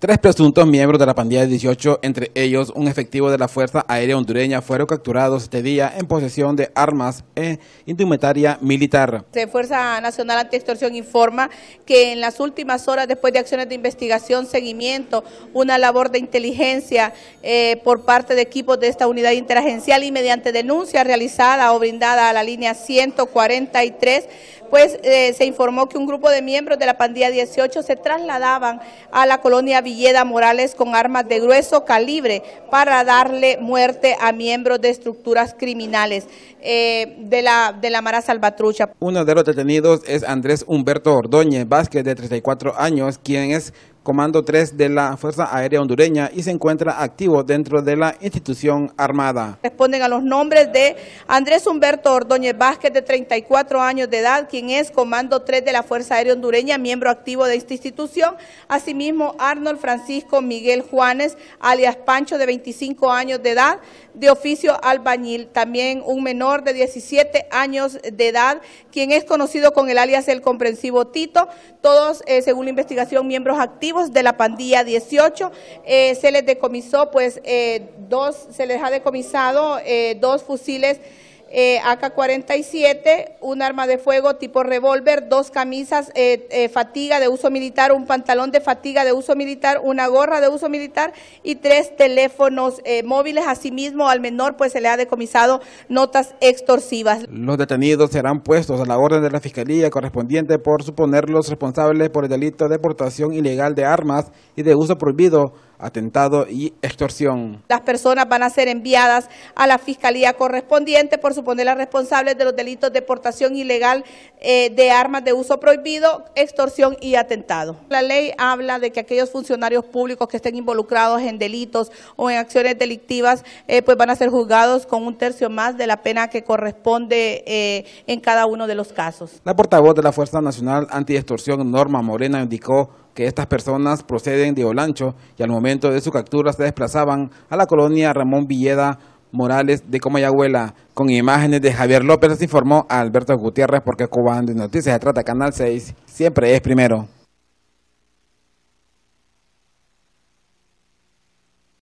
Tres presuntos miembros de la pandilla 18, entre ellos un efectivo de la Fuerza Aérea Hondureña, fueron capturados este día en posesión de armas e indumentaria militar. La Fuerza Nacional Antiextorsión informa que en las últimas horas, después de acciones de investigación, seguimiento, una labor de inteligencia eh, por parte de equipos de esta unidad interagencial y mediante denuncia realizada o brindada a la línea 143, pues eh, se informó que un grupo de miembros de la pandilla 18 se trasladaban a la colonia Villeda Morales con armas de grueso calibre para darle muerte a miembros de estructuras criminales eh, de, la, de la Mara Salvatrucha. Uno de los detenidos es Andrés Humberto Ordóñez Vázquez, de 34 años, quien es Comando 3 de la Fuerza Aérea Hondureña y se encuentra activo dentro de la institución armada. Responden a los nombres de Andrés Humberto Ordóñez Vázquez, de 34 años de edad, quien es Comando 3 de la Fuerza Aérea Hondureña, miembro activo de esta institución. Asimismo, Arnold Francisco Miguel Juanes, alias Pancho, de 25 años de edad, de oficio albañil. También un menor de 17 años de edad, quien es conocido con el alias El Comprensivo Tito. Todos, eh, según la investigación, miembros activos de la pandilla 18. Eh, se les decomisó, pues, eh, dos, se les ha decomisado eh, dos fusiles eh, AK-47, un arma de fuego tipo revólver, dos camisas eh, eh, fatiga de uso militar, un pantalón de fatiga de uso militar, una gorra de uso militar y tres teléfonos eh, móviles. Asimismo, al menor pues se le ha decomisado notas extorsivas. Los detenidos serán puestos a la orden de la Fiscalía correspondiente por suponerlos responsables por el delito de deportación ilegal de armas y de uso prohibido atentado y extorsión. Las personas van a ser enviadas a la fiscalía correspondiente por suponer las responsables de los delitos de portación ilegal eh, de armas de uso prohibido, extorsión y atentado. La ley habla de que aquellos funcionarios públicos que estén involucrados en delitos o en acciones delictivas, eh, pues van a ser juzgados con un tercio más de la pena que corresponde eh, en cada uno de los casos. La portavoz de la Fuerza Nacional Antiextorsión, Norma Morena, indicó que estas personas proceden de Olancho y al momento de su captura se desplazaban a la colonia Ramón Villeda Morales de Comayagüela. Con imágenes de Javier López informó a Alberto Gutiérrez porque Cuban de Noticias de trata Canal 6, siempre es primero.